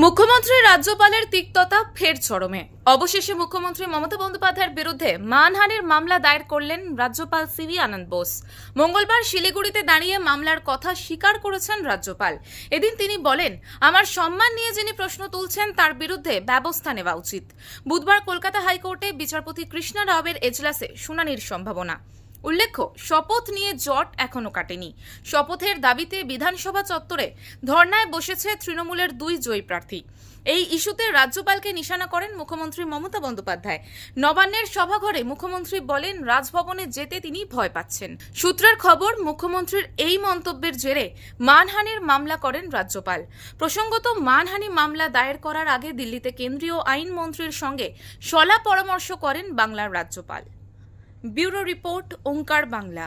মুখ্যমন্ত্রী রাজ্যপালের তিক্ততা ফের চরমে অবশেষে মুখ্যমন্ত্রী মমতা বন্দ্যোপাধ্যায়ের বিরুদ্ধে মানহানির মামলা দায়ের করলেন রাজ্যপাল সিভি আনন্দ বোস মঙ্গলবার শিলিগুড়িতে দাঁড়িয়ে মামলার কথা স্বীকার করেছেন রাজ্যপাল এদিন তিনি বলেন আমার সম্মান নিয়ে যিনি প্রশ্ন তুলছেন তার বিরুদ্ধে ব্যবস্থা নেওয়া উচিত বুধবার কলকাতা হাইকোর্টে বিচারপতি কৃষ্ণা রাওয়ের এজলাসে শুনানির সম্ভাবনা উল্লেখ্য শপথ নিয়ে জট এখনো কাটেনি শপথের দাবিতে বিধানসভা চত্বরে ধর্নায় বসেছে তৃণমূলের দুই জয়ী প্রার্থী এই ইস্যুতে রাজ্যপালকে নিশানা করেন মুখ্যমন্ত্রী মমতা বন্দ্যোপাধ্যায় নবান্নের সভাঘরে মুখ্যমন্ত্রী বলেন রাজভবনে যেতে তিনি ভয় পাচ্ছেন সূত্রের খবর মুখ্যমন্ত্রীর এই মন্তব্যের জেরে মানহানির মামলা করেন রাজ্যপাল প্রসঙ্গত মানহানি মামলা দায়ের করার আগে দিল্লিতে কেন্দ্রীয় আইনমন্ত্রীর সঙ্গে সলা পরামর্শ করেন বাংলার রাজ্যপাল ব্যুরো রিপোর্ট ওঙ্কার বাংলা